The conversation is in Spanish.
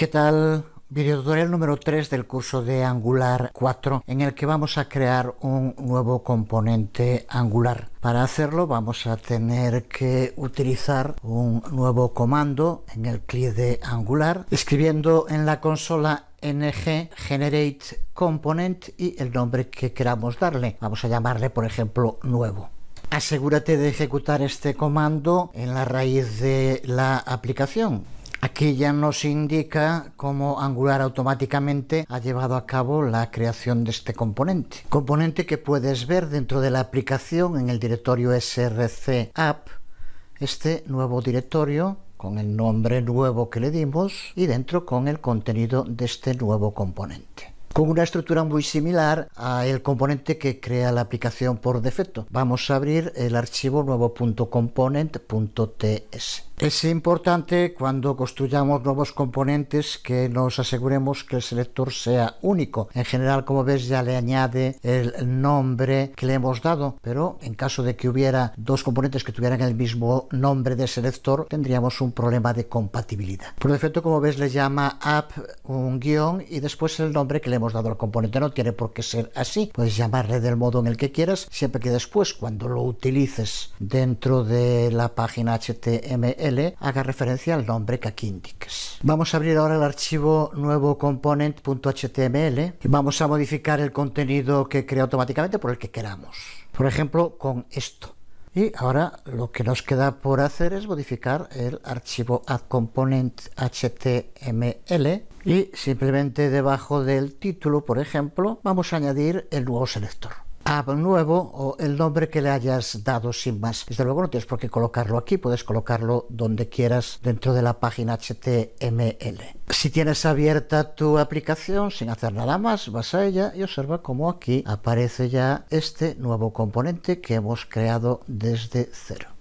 ¿Qué tal? tutorial número 3 del curso de Angular 4 en el que vamos a crear un nuevo componente Angular. Para hacerlo vamos a tener que utilizar un nuevo comando en el clic de Angular escribiendo en la consola ng generate component y el nombre que queramos darle. Vamos a llamarle por ejemplo nuevo. Asegúrate de ejecutar este comando en la raíz de la aplicación. Aquí ya nos indica cómo Angular automáticamente ha llevado a cabo la creación de este componente. Componente que puedes ver dentro de la aplicación en el directorio src app, este nuevo directorio con el nombre nuevo que le dimos y dentro con el contenido de este nuevo componente con una estructura muy similar al componente que crea la aplicación por defecto. Vamos a abrir el archivo nuevo.component.ts. Es importante cuando construyamos nuevos componentes que nos aseguremos que el selector sea único. En general, como ves, ya le añade el nombre que le hemos dado, pero en caso de que hubiera dos componentes que tuvieran el mismo nombre de selector, tendríamos un problema de compatibilidad. Por defecto, como ves, le llama app un guión y después el nombre que le hemos dado al componente. No tiene por qué ser así. Puedes llamarle del modo en el que quieras, siempre que después, cuando lo utilices dentro de la página HTML, haga referencia al nombre que aquí indiques. Vamos a abrir ahora el archivo nuevo component.html y vamos a modificar el contenido que crea automáticamente por el que queramos. Por ejemplo, con esto. Y ahora lo que nos queda por hacer es modificar el archivo add-component.html y simplemente debajo del título, por ejemplo, vamos a añadir el nuevo selector nuevo o el nombre que le hayas dado sin más. Desde luego no tienes por qué colocarlo aquí, puedes colocarlo donde quieras dentro de la página HTML. Si tienes abierta tu aplicación sin hacer nada más, vas a ella y observa cómo aquí aparece ya este nuevo componente que hemos creado desde cero.